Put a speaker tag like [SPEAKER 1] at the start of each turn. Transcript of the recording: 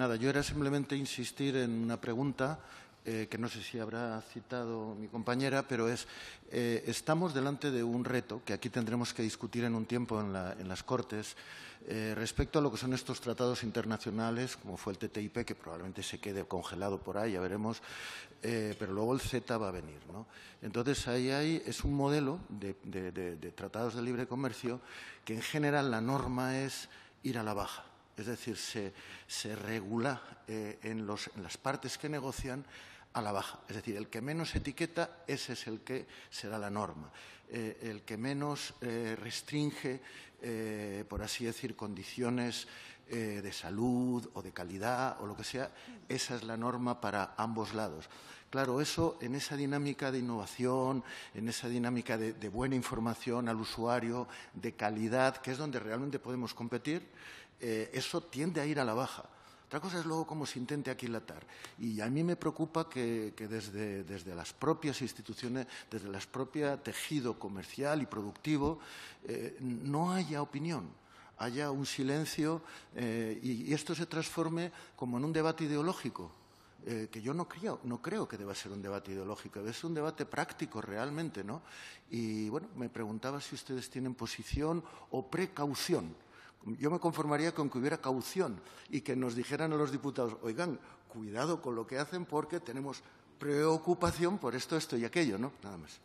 [SPEAKER 1] Nada, yo era simplemente insistir en una pregunta eh, que no sé si habrá citado mi compañera, pero es, eh, estamos delante de un reto que aquí tendremos que discutir en un tiempo en, las Cortes eh, respecto a lo que son estos tratados internacionales, como fue el TTIP, que probablemente se quede congelado por ahí, ya veremos, pero luego el Z va a venir. ¿no? Entonces, ahí hay, es un modelo de tratados de libre comercio que en general la norma es ir a la baja es decir, se, regula eh, en, los, en las partes que negocian a la baja. Es decir, el que menos etiqueta, ese es el que será la norma. Eh, el que menos eh, restringe, eh, por así decir, condiciones de salud o de calidad o lo que sea, esa es la norma para ambos lados. Claro, eso en esa dinámica de innovación, en esa dinámica de buena información al usuario, de calidad, que es donde realmente podemos competir, eso tiende a ir a la baja. Otra cosa es luego cómo se intente aquilatar. Y a mí me preocupa que, desde, las propias instituciones, desde el propio tejido comercial y productivo, eh, no haya opinión haya un silencio eh, y, esto se transforme como en un debate ideológico, eh, que yo no creo, no creo que deba ser un debate ideológico, debe ser un debate práctico realmente, ¿no? Y bueno, me preguntaba si ustedes tienen posición o precaución yo me conformaría con que hubiera caución y que nos dijeran a los diputados, oigan, cuidado con lo que hacen porque tenemos preocupación por esto, esto y aquello, ¿no? Nada más.